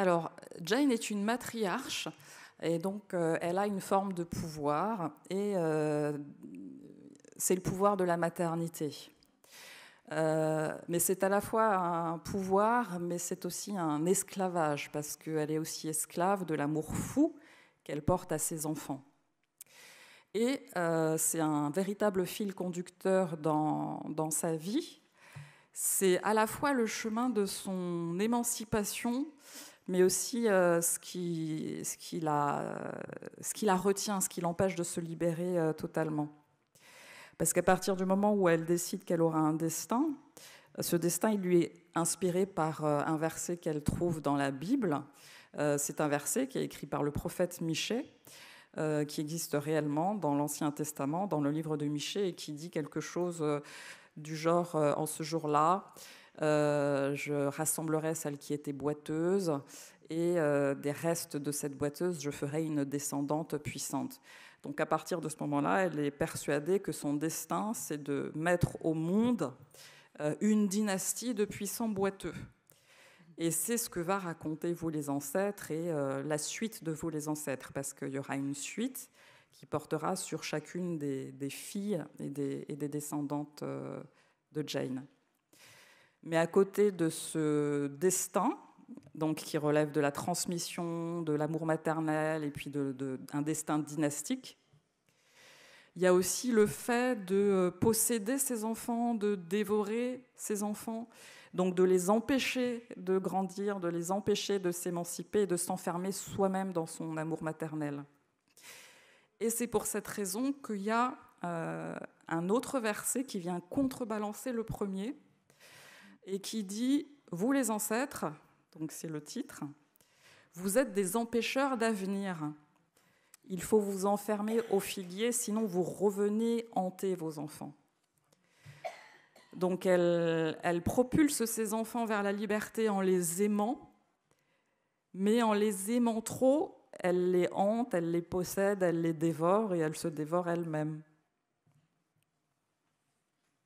Alors, Jane est une matriarche, et donc euh, elle a une forme de pouvoir, et euh, c'est le pouvoir de la maternité. Euh, mais c'est à la fois un pouvoir, mais c'est aussi un esclavage, parce qu'elle est aussi esclave de l'amour fou qu'elle porte à ses enfants. Et c'est un véritable fil conducteur dans sa vie. C'est à la fois le chemin de son émancipation mais aussi euh, ce, qui, la, retient, ce qui l'empêche de se libérer euh, totalement. Parce qu'à partir du moment où elle décide qu'elle aura un destin, euh, ce destin, il lui est inspiré par un verset qu'elle trouve dans la Bible. C'est un verset qui est écrit par le prophète Michée, qui existe réellement dans l'Ancien Testament, dans le livre de Michée, et qui dit quelque chose du genre en ce jour-là, euh, je rassemblerai celle qui était boiteuse et euh, des restes de cette boiteuse, je ferai une descendante puissante. Donc à partir de ce moment-là, elle est persuadée que son destin, c'est de mettre au monde euh, une dynastie de puissants boiteux. Et c'est ce que va raconter Vous les ancêtres et la suite de Vous les ancêtres, parce qu'il y aura une suite qui portera sur chacune des, filles et des, descendantes de Jane. Mais à côté de ce destin, donc qui relève de la transmission, de l'amour maternel et puis d'un destin dynastique, il y a aussi le fait de euh, posséder ses enfants, de dévorer ses enfants, donc de les empêcher de grandir, de les empêcher de s'émanciper et de s'enfermer soi-même dans son amour maternel. Et c'est pour cette raison qu'il y a euh, un autre verset qui vient contrebalancer le premier, et qui dit Vous les ancêtres, donc c'est le titre, vous êtes des empêcheurs d'avenir. Il faut vous enfermer au figuier, sinon vous revenez hanter vos enfants. Donc elle, elle propulse ses enfants vers la liberté en les aimant, mais en les aimant trop, elle les hante, elle les possède, elle les dévore et elle se dévore elle-même.